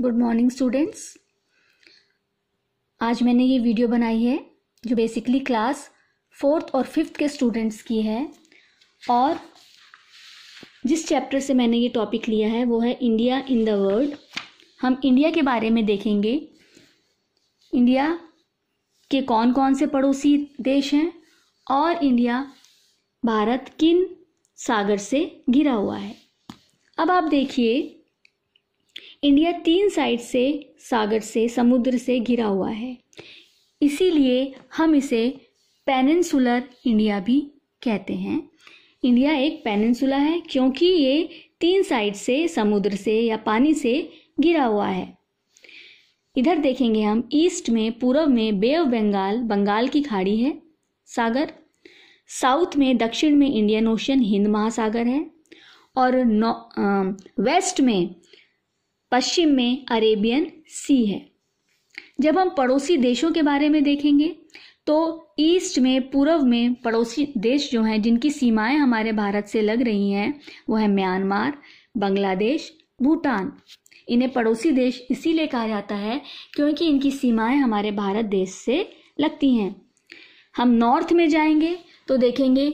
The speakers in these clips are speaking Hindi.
गुड मॉर्निंग स्टूडेंट्स आज मैंने ये वीडियो बनाई है जो बेसिकली क्लास फोर्थ और फिफ्थ के स्टूडेंट्स की है और जिस चैप्टर से मैंने ये टॉपिक लिया है वो है इंडिया इन द वर्ल्ड हम इंडिया के बारे में देखेंगे इंडिया के कौन कौन से पड़ोसी देश हैं और इंडिया भारत किन सागर से घिरा हुआ है अब आप देखिए इंडिया तीन साइड से सागर से समुद्र से घिरा हुआ है इसीलिए हम इसे पेनिनसुलर इंडिया भी कहते हैं इंडिया एक पेनिनसुला है क्योंकि ये तीन साइड से समुद्र से या पानी से घिरा हुआ है इधर देखेंगे हम ईस्ट में पूर्व में बे ऑफ बंगाल बंगाल की खाड़ी है सागर साउथ में दक्षिण में इंडियन ओशन हिंद महासागर है और वेस्ट में पश्चिम में अरेबियन सी है जब हम पड़ोसी देशों के बारे में देखेंगे तो ईस्ट में पूर्व में पड़ोसी देश जो हैं जिनकी सीमाएं हमारे भारत से लग रही हैं वो है म्यांमार बांग्लादेश भूटान इन्हें पड़ोसी देश इसीलिए कहा जाता है क्योंकि इनकी सीमाएं हमारे भारत देश से लगती हैं हम नॉर्थ में जाएंगे तो देखेंगे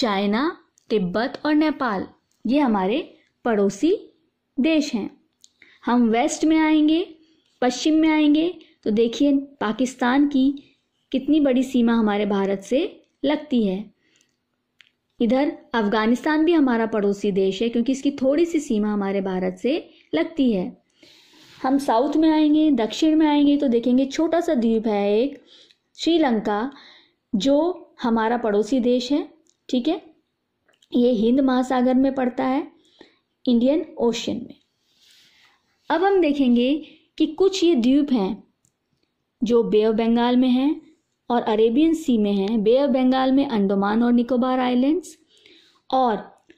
चाइना तिब्बत और नेपाल ये हमारे पड़ोसी देश हैं हम वेस्ट में आएंगे पश्चिम में आएंगे तो देखिए पाकिस्तान की कितनी बड़ी सीमा हमारे भारत से लगती है इधर अफ़गानिस्तान भी हमारा पड़ोसी देश है क्योंकि इसकी थोड़ी सी सीमा हमारे भारत से लगती है हम साउथ में आएंगे दक्षिण में आएंगे तो देखेंगे छोटा सा द्वीप है एक श्रीलंका जो हमारा पड़ोसी देश है ठीक है ये हिंद महासागर में पड़ता है इंडियन ओशन में अब हम देखेंगे कि कुछ ये द्वीप हैं जो बे ऑफ बंगाल में हैं और अरेबियन सी में हैं बे ऑफ बंगाल में अंडमान और निकोबार आइलैंड्स और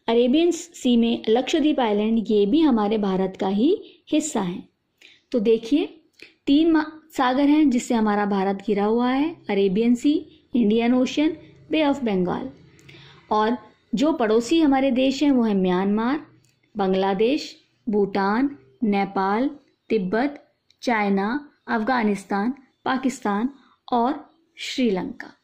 अरेबियन सी में लक्षद्वीप आइलैंड ये भी हमारे भारत का ही हिस्सा है तो देखिए तीन सागर हैं जिससे हमारा भारत घिरा हुआ है Arabian sea Indian ocean bay of Bengal और जो पड़ोसी हमारे देश हैं वो हैं Myanmar Bangladesh Bhutan Nepal Tibet China Afghanistan Pakistan और श्रीलंका